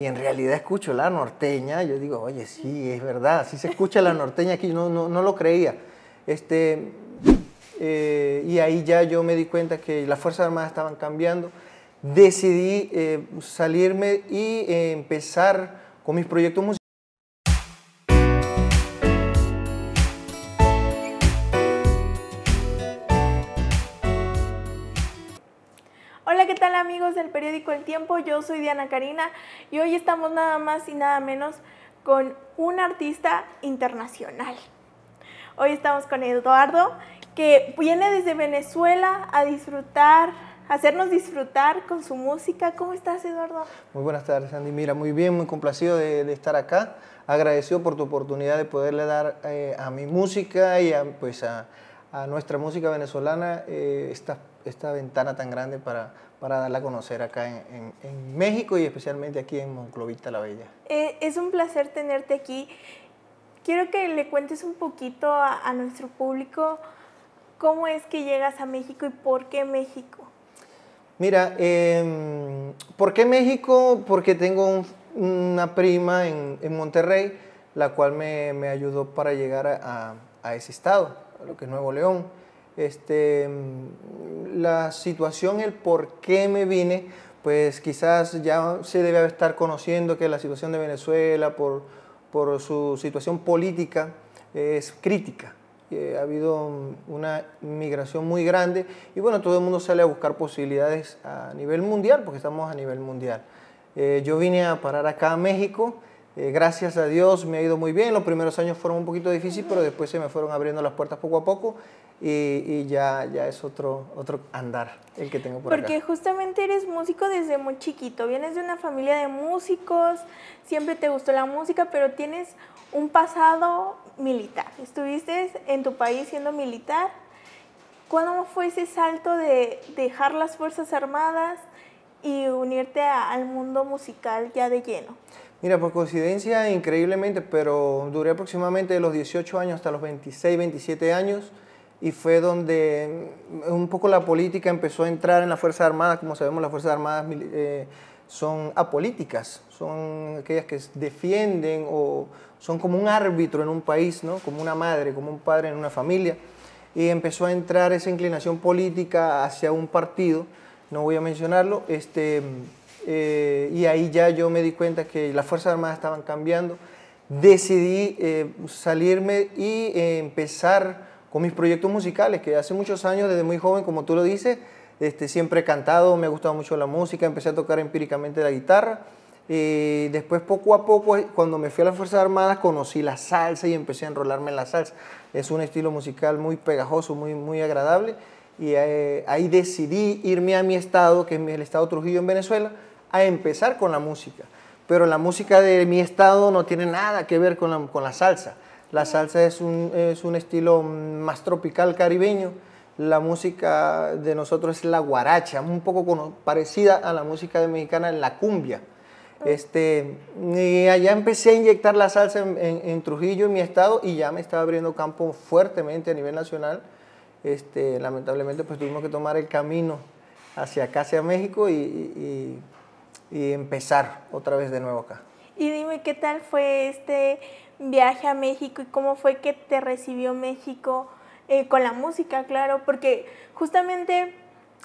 y en realidad escucho la norteña, yo digo, oye, sí, es verdad, sí se escucha la norteña aquí, no, no, lo creía. Este, eh, y ahí ya yo me di cuenta que las Fuerzas Armadas estaban cambiando. Decidí eh, salirme y empezar con mis proyectos musicales. El Tiempo. Yo soy Diana Karina y hoy estamos nada más y nada menos con un artista internacional. Hoy estamos con Eduardo, que viene desde Venezuela a disfrutar, hacernos disfrutar con su música. ¿Cómo estás, Eduardo? Muy buenas tardes, Andy. Mira, muy bien, muy complacido de, estar acá. Agradecido por tu oportunidad de poderle dar eh, a mi música y a, pues a, nuestra música venezolana eh, esta ventana tan grande para para darla a conocer acá en, en, México y especialmente aquí en Monclovita la Bella. Eh, es un placer tenerte aquí. Quiero que le cuentes un poquito a, nuestro público cómo es que llegas a México y por qué México. Mira, em, ¿por qué México? Porque tengo una prima en, en, Monterrey, la cual me, me ayudó para llegar a, a, a, ese estado, a lo que es Nuevo León este, la situación, el por qué me vine, pues quizás ya se debe estar conociendo que la situación de Venezuela por, por su situación política es crítica. Eh, ha habido una migración muy grande y bueno, todo el mundo sale a buscar posibilidades a nivel mundial porque estamos a nivel mundial. Eh, yo vine a parar acá a México, eh, gracias a Dios me ha ido muy bien, los primeros años fueron un poquito difíciles, pero después se me fueron abriendo las puertas poco a poco y, ya, ya es otro, otro andar el que tengo por Porque justamente eres músico desde muy chiquito, vienes de una familia de músicos, siempre te gustó la música, pero tienes un pasado militar. Estuviste en tu país siendo militar. ¿Cuándo fue ese salto de dejar las Fuerzas Armadas y unirte al mundo musical ya de lleno? Mira, por coincidencia, increíblemente, pero duré aproximadamente de los 18 años hasta los 26, 27 años y fue donde mm, un poco la política empezó a entrar en las Fuerzas Armadas. Como sabemos, las Fuerzas Armadas eh, son apolíticas, son aquellas que defienden o son como un árbitro en un país, ¿no? como una madre, como un padre en una familia. Y empezó a entrar esa inclinación política hacia un partido, no voy a mencionarlo, este, mm, eh, y ahí ya yo me di cuenta que las Fuerzas Armadas estaban cambiando. Decidí eh, salirme y empezar con mis proyectos musicales, que hace muchos años, desde muy joven, como tú lo dices, este, siempre he cantado, me ha gustado mucho la música, empecé a tocar empíricamente la guitarra. Y eh, después poco a poco, cuando me fui a las Fuerzas Armadas, conocí la salsa y empecé a enrolarme en la salsa. Es un estilo musical muy pegajoso, muy, muy agradable. Y eh, ahí decidí irme a mi estado, que es el estado Trujillo en Venezuela, a empezar con la música. Pero la música de mi estado no tiene nada que ver con la salsa. La salsa es un, estilo más tropical caribeño. La música de nosotros es la guaracha, un poco parecida a la música de mexicana, la cumbia. Ah. Este, allá empecé a inyectar la salsa en, Trujillo, en mi estado, y ya me estaba abriendo campo fuertemente a nivel nacional. Este, lamentablemente, pues tuvimos que tomar el camino hacia acá, hacia México, y, y, y empezar otra vez de nuevo acá. Y dime, ¿qué tal fue este viaje a México y cómo fue que te recibió México eh, con la música, claro, porque justamente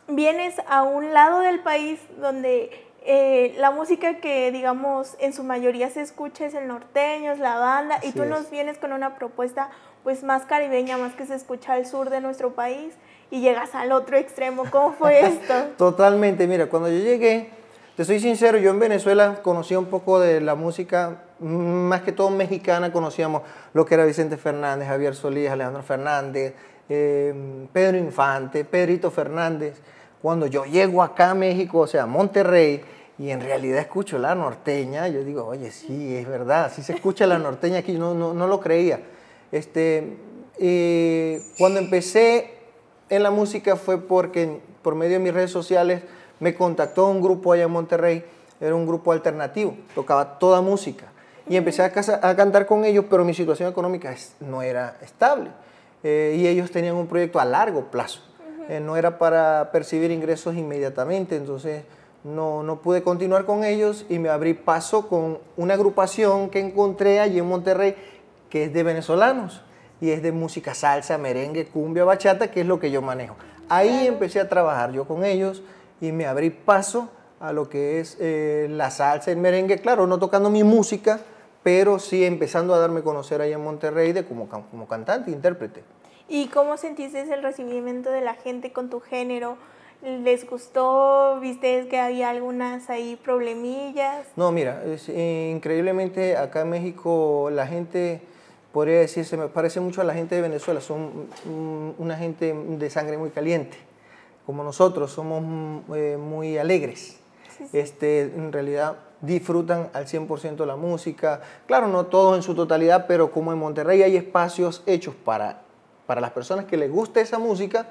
vienes a un lado del país donde eh, la música que, digamos, en su mayoría se escucha es el norteño, es la banda, y tú nos vienes con una propuesta pues más caribeña, más que se escucha al sur de nuestro país, y llegas al otro extremo. ¿Cómo fue esto? Totalmente, mira, cuando yo llegué, te soy sincero, yo en Venezuela conocí un poco de la música más que todo mexicana, conocíamos lo que era Vicente Fernández, Javier Solís, Alejandro Fernández, eh, Pedro Infante, Pedrito Fernández. Cuando yo llego acá a México, o sea, Monterrey, y en realidad escucho la norteña, yo digo, oye, sí, es verdad, sí se escucha la norteña aquí, no, no, lo creía. Este, eh, cuando empecé en la música fue porque por medio de mis redes sociales me contactó un grupo allá en Monterrey, era un grupo alternativo, tocaba toda música y empecé a, cantar con ellos, pero mi situación económica no era estable. Eh, y ellos tenían un proyecto a largo plazo. Eh, no era para percibir ingresos inmediatamente, entonces no, no pude continuar con ellos y me abrí paso con una agrupación que encontré allí en Monterrey que es de venezolanos y es de música salsa, merengue, cumbia, bachata, que es lo que yo manejo. Ahí empecé a trabajar yo con ellos y me abrí paso a lo que es eh, la salsa, el merengue, claro, no tocando mi música, pero sí empezando a darme a conocer ahí en Monterrey de como, como cantante, intérprete. ¿Y cómo sentiste el recibimiento de la gente con tu género? ¿Les gustó? ¿Viste que había algunas ahí problemillas? No, mira, eh, increíblemente acá en México la gente, podría decir, se me parece mucho a la gente de Venezuela, son una gente de sangre muy caliente, como nosotros, somos mm, eh, muy alegres. Este, en realidad disfrutan al 100% la música. Claro, no todos en su totalidad, pero como en Monterrey hay espacios hechos para, para las personas que les gusta esa música,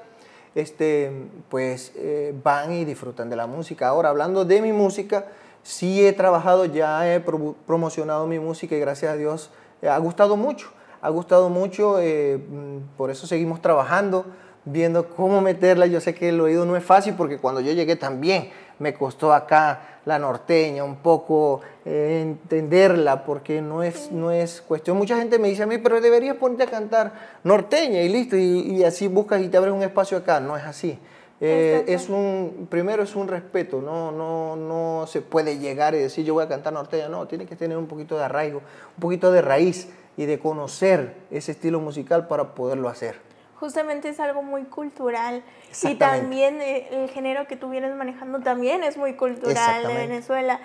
este, pues eh, van y disfrutan de la música. Ahora, hablando de mi música, sí he trabajado, ya he promocionado mi música y gracias a Dios eh, ha gustado mucho. Ha gustado mucho, eh, mm, por eso seguimos trabajando, viendo cómo meterla. Yo sé que el oído no es fácil porque cuando yo llegué también me costó acá la norteña un poco eh, entenderla porque no es, no es cuestión. Mucha gente me dice a mí, pero deberías ponerte a cantar norteña y listo, y, así buscas y te abres un espacio acá. No es así. Eh, es un, primero es un respeto, no, no, no se puede llegar y decir yo voy a cantar norteña, no, tiene que tener un poquito de arraigo, un poquito de raíz y de conocer ese estilo musical para poderlo hacer justamente es algo muy cultural. Y también eh, el género que tú vienes manejando también es muy cultural de Venezuela.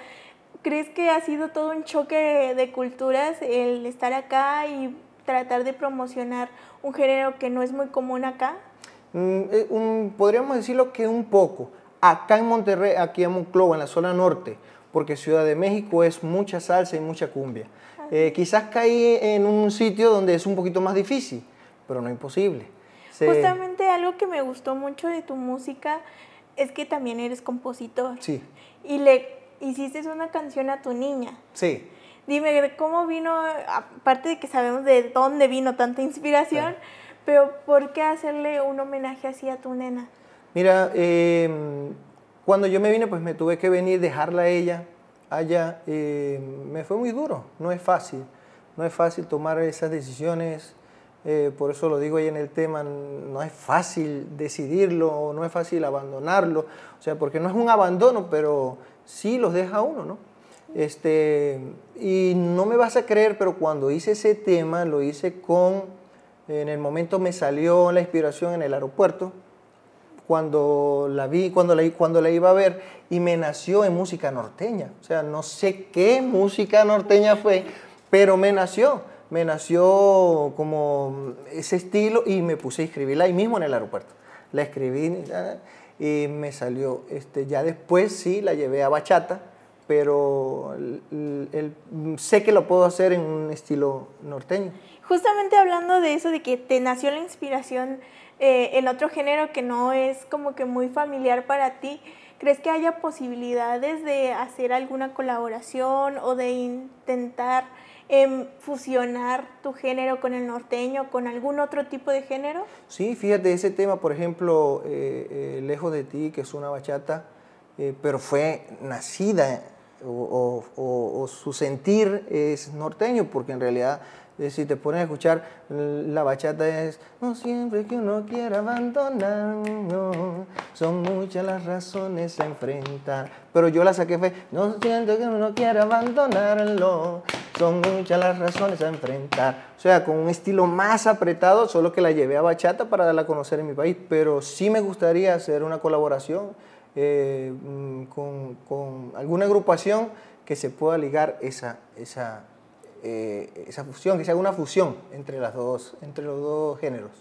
¿Crees que ha sido todo un choque de culturas el estar acá y tratar de promocionar un género que no es muy común acá? Mm, eh, podríamos decirlo que un poco. Acá en Monterrey, aquí en Monclova, en la zona norte, porque Ciudad de México es mucha salsa y mucha cumbia. Ah, eh, quizás caí en un sitio donde es un poquito más difícil, pero no imposible. Justamente algo que me gustó mucho de tu música es que también eres compositor. Sí. Y le hiciste una canción a tu niña. Sí. Dime, ¿cómo vino, aparte de que sabemos de dónde vino tanta inspiración, pero por qué hacerle un homenaje así a tu nena? Mira, em, cuando yo me vine, pues me tuve que venir, dejarla a ella allá. Em, me fue muy duro, no es fácil. No es fácil tomar esas decisiones eh, por eso lo digo ahí en el tema, no es fácil decidirlo, no es fácil abandonarlo, o sea, porque no es un abandono, pero sí los deja uno, ¿no? Este, y no me vas a creer, pero cuando hice ese tema, lo hice con, en el momento me salió la inspiración en el aeropuerto, cuando la vi, cuando la, cuando la iba a ver, y me nació en música norteña. O sea, no sé qué música norteña fue, pero me nació me nació como ese estilo y me puse a escribirla ahí mismo en el aeropuerto. La escribí y me salió. Este, ya después sí la llevé a bachata, pero sé que lo puedo hacer en un estilo norteño. Justamente hablando de eso, de que te nació la inspiración eh, en otro género que no es como que muy familiar para ti, ¿crees que haya posibilidades de hacer alguna colaboración o de intentar en fusionar tu género con el norteño, con algún otro tipo de género? Sí, fíjate, ese tema, por ejemplo, eh, eh, Lejos de ti, que es una bachata, eh, pero fue nacida o, su sentir es norteño, porque en realidad si te pones a escuchar, la bachata es, no siempre que uno quiera abandonarlo, son muchas las razones a enfrentar. Pero yo la saqué fe, no siento que uno quiera abandonarlo, son muchas las razones a enfrentar. O sea, con un estilo más apretado, solo que la llevé a bachata para darla a conocer en mi país, pero sí me gustaría hacer una colaboración eh, mm, con, alguna agrupación que se pueda ligar esa... esa eh, esa fusión, que se haga una fusión entre, las dos, entre los dos géneros.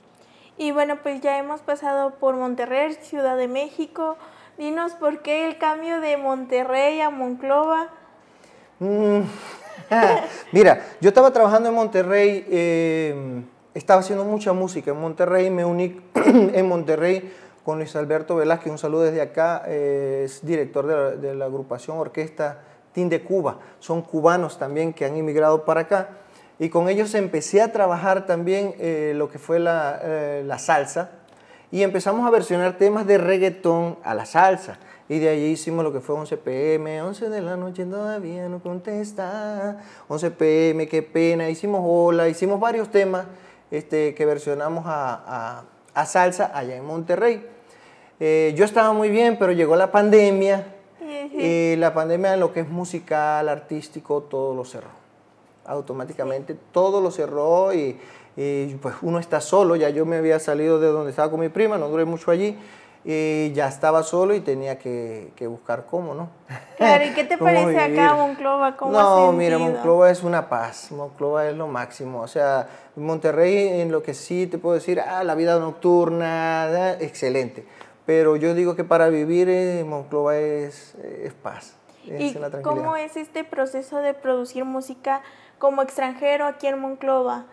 Y bueno, pues ya hemos pasado por Monterrey, Ciudad de México. Dinos por qué el cambio de Monterrey a Monclova. Mm, ah, mira, yo estaba trabajando en Monterrey, em, estaba haciendo mucha música en Monterrey, me uní en Monterrey con Luis Alberto Velázquez, un saludo desde acá, eh, es director de la, de la agrupación Orquesta de Cuba, son cubanos también que han inmigrado para acá. Y con ellos empecé a trabajar también eh, lo que fue eh, la, salsa y empezamos a versionar temas de reggaetón a la salsa. Y de allí hicimos lo que fue 11 pm, 11 de la noche todavía no contesta, 11 pm, qué pena, hicimos hola, hicimos varios temas este, que versionamos a, a, salsa allá en Monterrey. Eh, yo estaba muy bien, pero llegó la pandemia y eh, la pandemia en lo que es musical, artístico, todo lo cerró. Automáticamente todo lo cerró y, pues uno está solo. Ya yo me había salido de donde estaba con mi prima, no duré mucho allí. Y ya estaba solo y tenía que, buscar cómo, ¿no? Claro, ¿y qué te parece acá Monclova? ¿Cómo no, mira, Monclova es una paz, Monclova es lo máximo. O sea, Monterrey en lo que sí te puedo decir, ah, la vida nocturna, ah, excelente. Pero yo digo que para vivir en Monclova es, es paz. ¿Y cómo es este proceso de producir música como extranjero aquí en Monclova?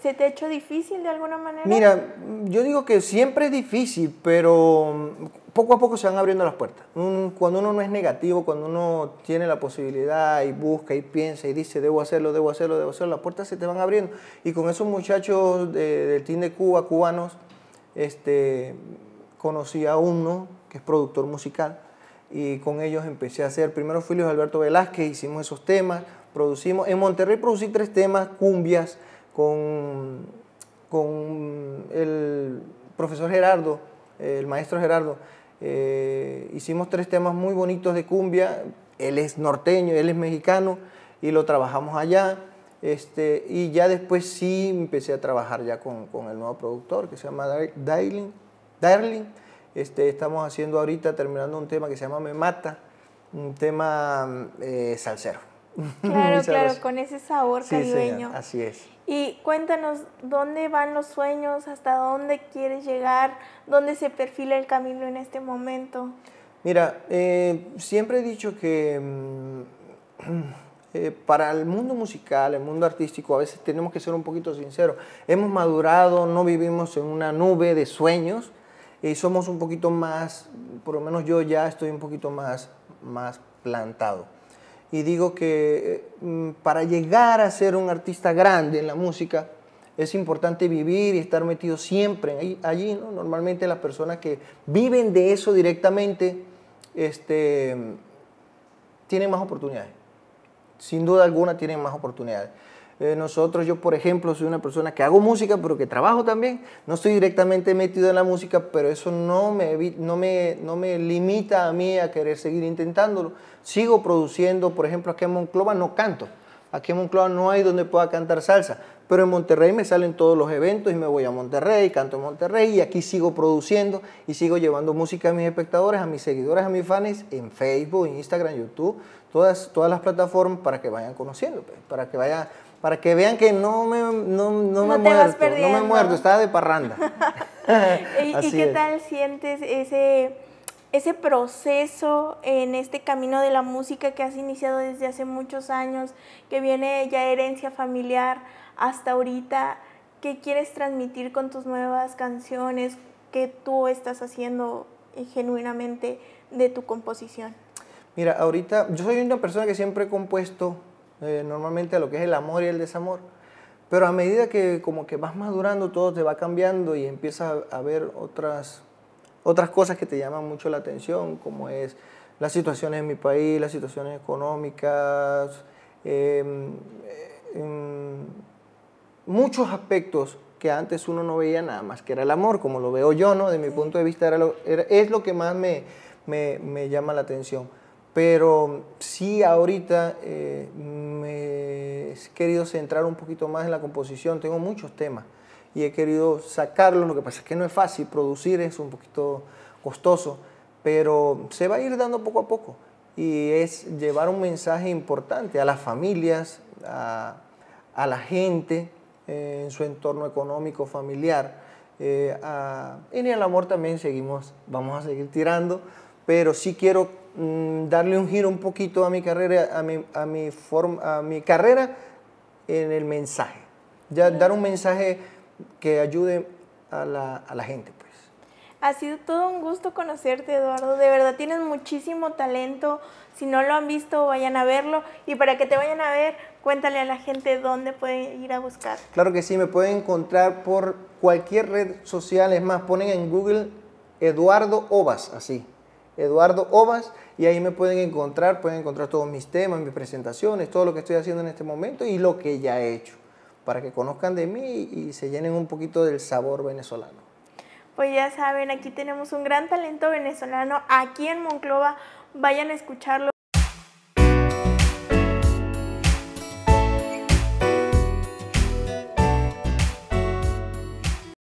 ¿Se te ha hecho difícil de alguna manera? Mira, yo digo que siempre es difícil, pero mm, poco a poco se van abriendo las puertas. Cuando uno no es negativo, cuando uno tiene la posibilidad y busca y piensa y dice, debo hacerlo, debo hacerlo, debo hacerlo, las puertas se te van abriendo. Y con esos muchachos del team de Cuba, cubanos, este, conocí a uno que es productor musical y con ellos empecé a hacer, primero fui Luis Alberto Velázquez, hicimos esos temas, producimos, en Monterrey producí tres temas, cumbias, con, con el profesor Gerardo, el maestro Gerardo, eh, hicimos tres temas muy bonitos de cumbia, él es norteño, él es mexicano y lo trabajamos allá. Este, y ya después sí empecé a trabajar ya con, con el nuevo productor que se llama Dailin Darling. Este, estamos haciendo ahorita, terminando un tema que se llama Me Mata, un tema mm, eh, salsero. Claro, claro, con ese sabor sí, caribeño. así es. Y cuéntanos, ¿dónde van los sueños? ¿Hasta dónde quieres llegar? ¿Dónde se perfila el camino en este momento? Mira, eh, siempre he dicho que mm, eh, para el mundo musical, el mundo artístico, a veces tenemos que ser un poquito sinceros. Hemos madurado, no vivimos en una nube de sueños, eh, somos un poquito más, por lo menos yo ya estoy un poquito más, más plantado. Y digo que eh, mm, para llegar a ser un artista grande en la música, es importante vivir y estar metido siempre allí. allí ¿no? Normalmente las personas que viven de eso directamente este, mm, tienen más oportunidades. Sin duda alguna tienen más oportunidades. Eh, nosotros, yo por ejemplo, soy una persona que hago música, pero que trabajo también. No estoy directamente metido en la música, pero eso no me, no me, no me limita a mí a querer seguir intentándolo. Sigo produciendo, por ejemplo, aquí en Monclova no canto. Aquí en Monclova no hay donde pueda cantar salsa, pero en Monterrey me salen todos los eventos y me voy a Monterrey, canto en Monterrey y aquí sigo produciendo y sigo llevando música a mis espectadores, a mis seguidores, a mis fans en Facebook, en Instagram, YouTube, todas, todas las plataformas para que vayan conociendo, pues, para que vayan para que vean que no me, no, me muerto, no me estaba de parranda. ¿Y, qué tal sientes ese, ese proceso en este camino de la música que has iniciado desde hace muchos años, que viene ya herencia familiar hasta ahorita? ¿Qué quieres transmitir con tus nuevas canciones ¿Qué tú estás haciendo eh, genuinamente de tu composición? Mira, ahorita yo soy una persona que siempre he compuesto eh, normalmente a lo que es el amor y el desamor. Pero a medida que como que vas madurando, todo te va cambiando y empiezas a ver otras, otras cosas que te llaman mucho la atención, como es las situaciones en mi país, las situaciones económicas, em, em, muchos aspectos que antes uno no veía nada más, que era el amor, como lo veo yo, ¿no? De mi punto de vista es lo que más me llama la atención. Pero sí ahorita eh, me he querido centrar un poquito más en la composición, tengo muchos temas y he querido sacarlos, lo que pasa es que no es fácil, producir es un poquito costoso, pero se va a ir dando poco a poco y es llevar un mensaje importante a las familias, a, la gente eh, en su entorno económico, familiar. Eh, en el amor también seguimos, vamos a seguir tirando, pero sí quiero Mm, darle un giro un poquito a mi carrera, a mi, a mi carrera en el mensaje. Ya dar un mensaje que ayude a la, gente. Pues. Ha sido todo un gusto conocerte, Eduardo. De verdad tienes muchísimo talento. Si no lo han visto, vayan a verlo. Y para que te vayan a ver, cuéntale a la gente dónde pueden ir a buscar. Claro que sí, me pueden encontrar por cualquier red social. Es más, ponen en Google Eduardo Ovas, así. Eduardo Ovas y ahí me pueden encontrar, pueden encontrar todos mis temas, mis presentaciones, todo lo que estoy haciendo en este momento y lo que ya he hecho, para que conozcan de mí y se llenen un poquito del sabor venezolano. Pues ya saben, aquí tenemos un gran talento venezolano aquí en Monclova, vayan a escucharlo.